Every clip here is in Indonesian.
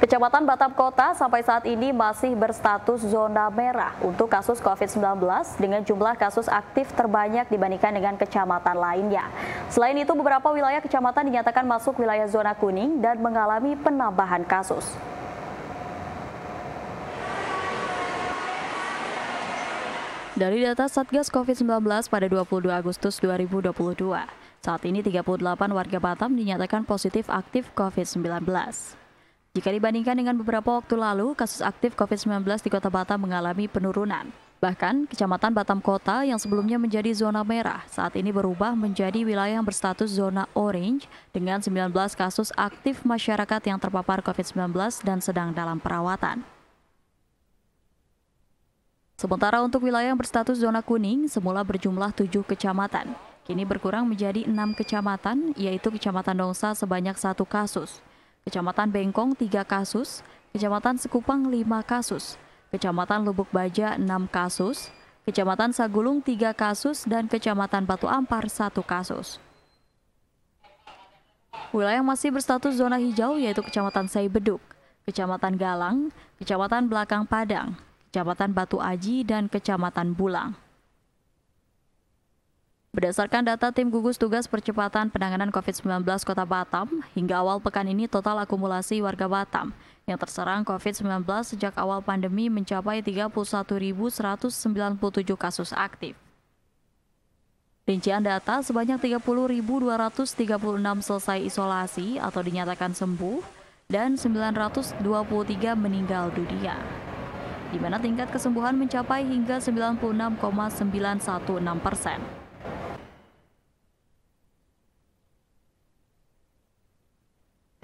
Kecamatan Batam Kota sampai saat ini masih berstatus zona merah untuk kasus COVID-19 dengan jumlah kasus aktif terbanyak dibandingkan dengan kecamatan lainnya. Selain itu, beberapa wilayah kecamatan dinyatakan masuk wilayah zona kuning dan mengalami penambahan kasus. Dari data Satgas COVID-19 pada 22 Agustus 2022, saat ini 38 warga Batam dinyatakan positif aktif COVID-19. Jika dibandingkan dengan beberapa waktu lalu, kasus aktif COVID-19 di Kota Batam mengalami penurunan. Bahkan, Kecamatan Batam Kota yang sebelumnya menjadi zona merah, saat ini berubah menjadi wilayah yang berstatus zona orange dengan 19 kasus aktif masyarakat yang terpapar COVID-19 dan sedang dalam perawatan. Sementara untuk wilayah yang berstatus zona kuning, semula berjumlah 7 kecamatan. Kini berkurang menjadi 6 kecamatan, yaitu Kecamatan Dongsa sebanyak satu kasus, Kecamatan Bengkong 3 kasus, Kecamatan Sekupang 5 kasus, Kecamatan Lubuk Baja 6 kasus, Kecamatan Sagulung 3 kasus, dan Kecamatan Batu Ampar 1 kasus. Wilayah yang masih berstatus zona hijau yaitu Kecamatan Saibeduk, Kecamatan Galang, Kecamatan Belakang Padang, Kecamatan Batu Aji, dan Kecamatan Bulang. Berdasarkan data tim gugus tugas percepatan penanganan COVID-19 Kota Batam, hingga awal pekan ini total akumulasi warga Batam yang terserang COVID-19 sejak awal pandemi mencapai 31.197 kasus aktif. Rincian data sebanyak 30.236 selesai isolasi atau dinyatakan sembuh dan 923 meninggal dunia di mana tingkat kesembuhan mencapai hingga 96,916 persen.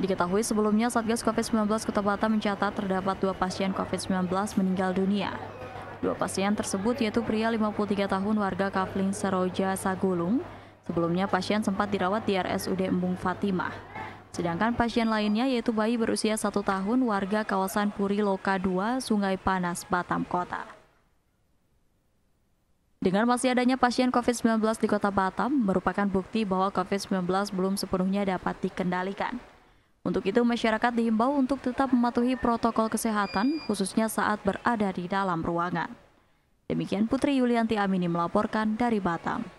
Diketahui sebelumnya Satgas COVID-19 Kota Batam mencatat terdapat dua pasien COVID-19 meninggal dunia. Dua pasien tersebut yaitu pria 53 tahun warga Kapling Seroja Sagulung. Sebelumnya pasien sempat dirawat di RSUD Embung Fatimah. Sedangkan pasien lainnya yaitu bayi berusia satu tahun warga kawasan Puri Loka 2, Sungai Panas, Batam Kota. Dengan masih adanya pasien COVID-19 di kota Batam, merupakan bukti bahwa COVID-19 belum sepenuhnya dapat dikendalikan. Untuk itu masyarakat diimbau untuk tetap mematuhi protokol kesehatan khususnya saat berada di dalam ruangan. Demikian Putri Yulianti Amini melaporkan dari Batam.